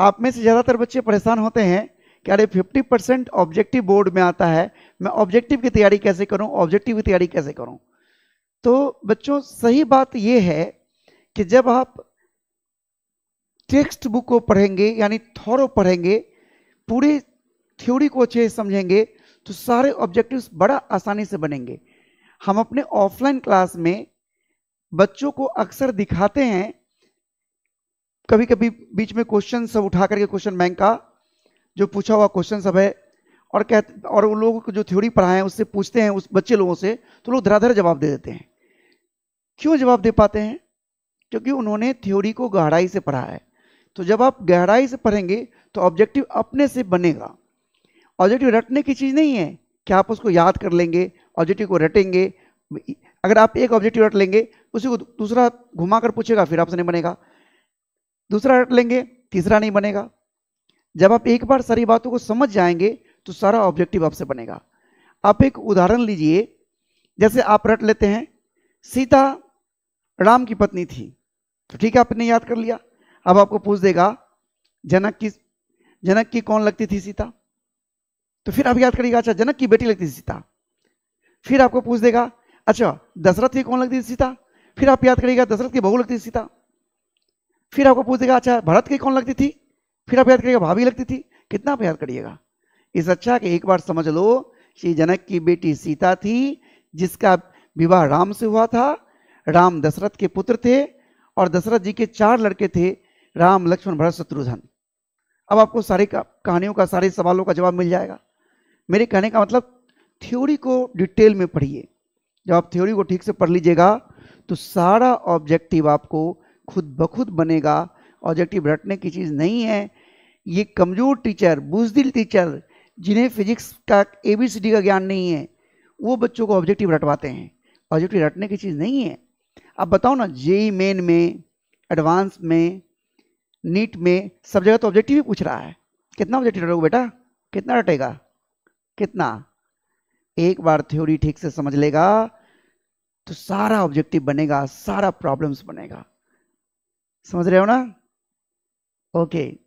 आप में से ज़्यादातर बच्चे परेशान होते हैं कि अरे फिफ्टी परसेंट ऑब्जेक्टिव बोर्ड में आता है मैं ऑब्जेक्टिव की तैयारी कैसे करूं ऑब्जेक्टिव की तैयारी कैसे करूं तो बच्चों सही बात यह है कि जब आप टेक्स्ट बुक को पढ़ेंगे यानी थॉरो पढ़ेंगे पूरी थ्योरी को अच्छे समझेंगे तो सारे ऑब्जेक्टिव्स बड़ा आसानी से बनेंगे हम अपने ऑफलाइन क्लास में बच्चों को अक्सर दिखाते हैं कभी कभी बीच में क्वेश्चन सब उठा करके क्वेश्चन बैंक का जो पूछा हुआ क्वेश्चन सब है और कहते और उन लोगों को जो थ्योरी पढ़ाए हैं उससे पूछते हैं उस बच्चे लोगों से तो लोग धराधर जवाब दे देते हैं क्यों जवाब दे पाते हैं क्योंकि उन्होंने थ्योरी को गहराई से पढ़ा है तो जब आप गहराई से पढ़ेंगे तो ऑब्जेक्टिव अपने से बनेगा ऑब्जेक्टिव रटने की चीज़ नहीं है कि आप उसको याद कर लेंगे ऑब्जेक्टिव को रटेंगे अगर आप एक ऑब्जेक्टिव रट लेंगे उसी को दूसरा घुमा कर पूछेगा फिर आपसे नहीं बनेगा दूसरा रट लेंगे तीसरा नहीं बनेगा जब आप एक बार सारी बातों को समझ जाएंगे तो सारा ऑब्जेक्टिव आपसे बनेगा आप एक उदाहरण लीजिए जैसे आप रट लेते हैं सीता राम की पत्नी थी तो ठीक है आपने याद कर लिया अब आपको पूछ देगा जनक की जनक की कौन लगती थी सीता तो फिर आप याद करिएगा अच्छा जनक की बेटी लगती थी सीता फिर आपको पूछ देगा अच्छा दशरथ की कौन लगती थी सीता फिर आप याद करिएगा दशरथ की बहू लगती थी सीता फिर आपको पूछेगा अच्छा भरत की कौन लगती थी फिर आप याद करिएगा भाभी लगती थी कितना आप याद करिएगा इस अच्छा कि एक बार समझ लो श्री जनक की बेटी सीता थी जिसका विवाह राम से हुआ था राम दशरथ के पुत्र थे और दशरथ जी के चार लड़के थे राम लक्ष्मण भरत शत्रुघ्न अब आपको सारी कहानियों का सारे सवालों का जवाब मिल जाएगा मेरे कहने का मतलब थ्योरी को डिटेल में पढ़िए जब आप थ्योरी को ठीक से पढ़ लीजिएगा तो सारा ऑब्जेक्टिव आपको खुद ब खुद बनेगा ऑब्जेक्टिव रटने की चीज़ नहीं है ये कमज़ोर टीचर बुजदिल टीचर जिन्हें फिजिक्स का ए बी सी डी का ज्ञान नहीं है वो बच्चों को ऑब्जेक्टिव रटवाते हैं ऑब्जेक्टिव रटने की चीज़ नहीं है अब बताओ ना जेई मेन e में एडवांस में नीट में सब जगह तो ऑब्जेक्टिव ही पूछ रहा है कितना ऑब्जेक्टिव रटोगे बेटा कितना रटेगा कितना एक बार थ्योरी ठीक से समझ लेगा तो सारा ऑब्जेक्टिव बनेगा सारा प्रॉब्लम्स बनेगा समझ रहे हो ना ओके